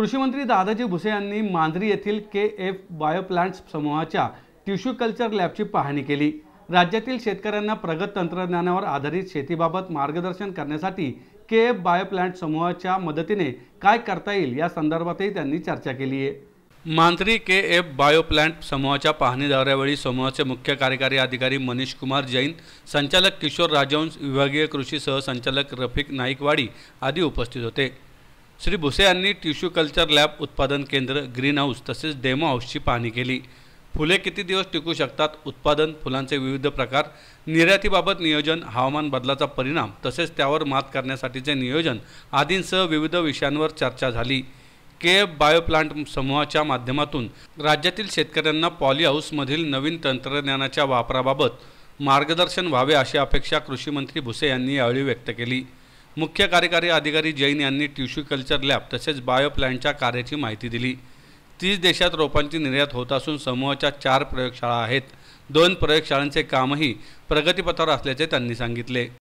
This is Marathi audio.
कृषी मंत्री दादाजी भुसे यांनी मांजरी येथील के एफ बायोप्लांट्स समूहाच्या टिश्यू कल्चर लॅबची पाहणी केली राज्यातील शेतकऱ्यांना प्रगत तंत्रज्ञानावर आधारित शेतीबाबत मार्गदर्शन करण्यासाठी के एफ बायोप्लांट समूहाच्या मदतीने काय करता येईल या संदर्भातही त्यांनी चर्चा केली आहे मांत्री के एफ बायोप्लांट समूहाच्या पाहणी दौऱ्यावेळी समूहाचे मुख्य कार्यकारी अधिकारी मनीष कुमार जैन संचालक किशोर राजवंश विभागीय कृषी सहसंचालक रफिक नाईकवाडी आदी उपस्थित होते श्री भुसे यांनी टिश्यू कल्चर लॅब उत्पादन केंद्र ग्रीन हाऊस तसेच डेमो हाऊसची पाहणी केली फुले किती दिवस टिकू शकतात उत्पादन फुलांचे विविध प्रकार निर्यातीबाबत नियोजन हवामान बदलाचा परिणाम तसेच त्यावर मात करण्यासाठीचे नियोजन आदींसह विविध विषयांवर चर्चा झाली के एफ समूहाच्या माध्यमातून राज्यातील शेतकऱ्यांना पॉलीहाऊसमधील नवीन तंत्रज्ञानाच्या वापराबाबत मार्गदर्शन व्हावे अशी अपेक्षा कृषीमंत्री भुसे यांनी यावेळी व्यक्त केली मुख्य कार्यकारी अधिकारी जैन यांनी ट्युश्यू कल्चर लॅब तसेच बायोप्लॅनच्या कार्याची माहिती दिली तीस देशात रोपांची निर्यात होत असून समूहाच्या चार प्रयोगशाळा आहेत दोन प्रयोगशाळांचे कामही प्रगतीपथावर असल्याचे त्यांनी सांगितले